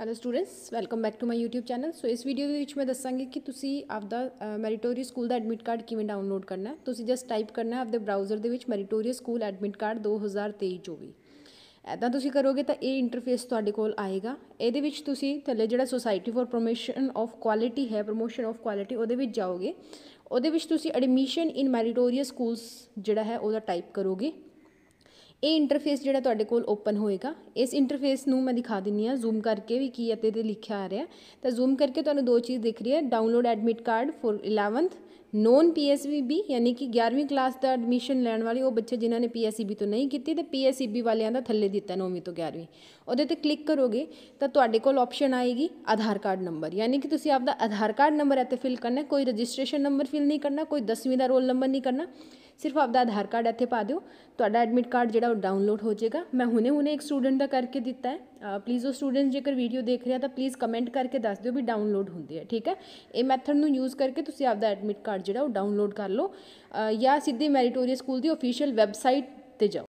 hello students welcome back to my YouTube channel so ਇਸ video ਦੇ ਵਿੱਚ ਮੈਂ ਦੱਸਾਂਗੀ ਕਿ ਤੁਸੀਂ ਆਪਦਾ ਮੈਰੀਟੋਰੀਅਸ ਸਕੂਲ ਦਾ ਐਡਮਿਟ ਕਾਰਡ ਕਿਵੇਂ ਡਾਊਨਲੋਡ ਕਰਨਾ ਹੈ ਤੁਸੀਂ ਜਸਟ ਟਾਈਪ ਕਰਨਾ ਹੈ ਆਪਦੇ ਬ੍ਰਾਊਜ਼ਰ ਦੇ ਵਿੱਚ ਮੈਰੀਟੋਰੀਅਸ ਸਕੂਲ ਐਡਮਿਟ ਕਾਰਡ 2023 24 ਐਦਾਂ ਤੁਸੀਂ ਕਰੋਗੇ ਤਾਂ ਇਹ ਇੰਟਰਫੇਸ ਤੁਹਾਡੇ ਕੋਲ ਆਏਗਾ ਇਹਦੇ ਵਿੱਚ ਤੁਸੀਂ ਥੱਲੇ ਜਿਹੜਾ society for promotion of quality ਹੈ ਪ੍ਰੋਮੋਸ਼ਨ ਆਫ ਕੁਆਲਿਟੀ ਉਹਦੇ ਵਿੱਚ ਜਾਓਗੇ ਉਹਦੇ ਵਿੱਚ ਤੁਸੀਂ ਐਡਮਿਸ਼ਨ ਇਨ ਮੈਰੀਟੋਰੀਅਸ ਸਕੂਲਸ ਜਿਹੜਾ ਹੈ ਉਹਦਾ ਟਾਈਪ ਕਰੋਗੇ ਇਹ ਇੰਟਰਫੇਸ ਜਿਹੜਾ ਤੁਹਾਡੇ ਕੋਲ ਓਪਨ ਹੋਏਗਾ ਇਸ ਇੰਟਰਫੇਸ ਨੂੰ ਮੈਂ ਦਿਖਾ ਦਿੰਨੀ ਆ ਜ਼ੂਮ ਕਰਕੇ ਵੀ ਕੀ ਅਤੇ ਤੇ ਲਿਖਿਆ ਆ ਰਿਹਾ ਤਾਂ ਜ਼ੂਮ ਕਰਕੇ ਤੁਹਾਨੂੰ ਦੋ ਚੀਜ਼ ਦਿਖ ਰਹੀ ਹੈ download admit card for 11th non PSBB ਯਾਨੀ ਕਿ 11ਵੀਂ ਕਲਾਸ ਦਾ ਐਡਮਿਸ਼ਨ ਲੈਣ ਵਾਲੇ ਉਹ ਬੱਚੇ ਜਿਨ੍ਹਾਂ ਨੇ ਪੀਐਸਸੀਬੀ ਤੋਂ ਨਹੀਂ ਕੀਤੀ ਤੇ ਪੀਐਸਸੀਬੀ ਵਾਲਿਆਂ ਦਾ ਥੱਲੇ ਦਿੱਤਾ 9ਵੀਂ ਤੋਂ 11ਵੀਂ ਉਹਦੇ ਤੇ ਕਲਿੱਕ ਕਰੋਗੇ ਤਾਂ ਤੁਹਾਡੇ ਕੋਲ ਆਪਸ਼ਨ ਆਏਗੀ ਆਧਾਰ ਕਾਰਡ ਨੰਬਰ ਯਾਨੀ ਕਿ ਤੁਸੀਂ ਆਪਦਾ ਆਧਾਰ ਕਾਰਡ ਨੰਬਰ ਇੱਥੇ ਫਿਲ ਕਰਨਾ ਕੋਈ ਰਜਿਸਟ੍ਰੇਸ਼ਨ ਨੰਬਰ ਫਿਲ ਨਹੀਂ ਕਰਨਾ ਕੋਈ 10ਵੀਂ ਦਾ ਰੋਲ ਨੰਬਰ ਨਹੀਂ ਕਰਨਾ ਸਿਰਫ ਆਪਦਾ ਆਧਾਰ ਕਾਰਡ ਇੱਥੇ ਪਾ ਦਿਓ ਤੁਹਾਡਾ ਐਡਮਿਟ ਕਾਰਡ ਜਿਹੜਾ ਉਹ ਡਾਊਨਲੋਡ ਹੋ ਜਾਏਗਾ ਮੈਂ ਹੁਣੇ ਹੁਣੇ ਇੱਕ ਸਟੂਡੈਂਟ ਦਾ ਕਰਕੇ ਦਿੱਤਾ ਹੈ ਪਲੀਜ਼ ਉਹ ਸਟੂਡੈਂਟ ਜੇਕਰ ਵੀਡੀਓ ਦੇਖ ਰਿਹਾ ਤਾਂ ਪਲੀਜ਼ ਕਮੈਂਟ ਕਰਕੇ ਦੱਸ ਦਿਓ ਵੀ ਡਾਊਨਲੋਡ ਹੁੰਦੀ ਹੈ ਠੀਕ ਹੈ ਇਹ ਮੈਥਡ ਨੂੰ ਯੂਜ਼ ਕਰਕੇ ਤੁਸੀਂ ਆਪਦਾ ਐਡਮਿਟ ਕਾਰਡ ਜਿਹੜਾ ਉਹ ਡਾਊਨਲੋਡ ਕਰ ਲਓ ਜਾਂ ਸਿੱਧੇ ਮੈਰੀਟੋਰੀਅਸ ਸਕੂਲ ਦੀ ਅਫੀਸ਼ੀਅਲ ਵੈਬਸਾਈਟ ਤੇ ਜਾਓ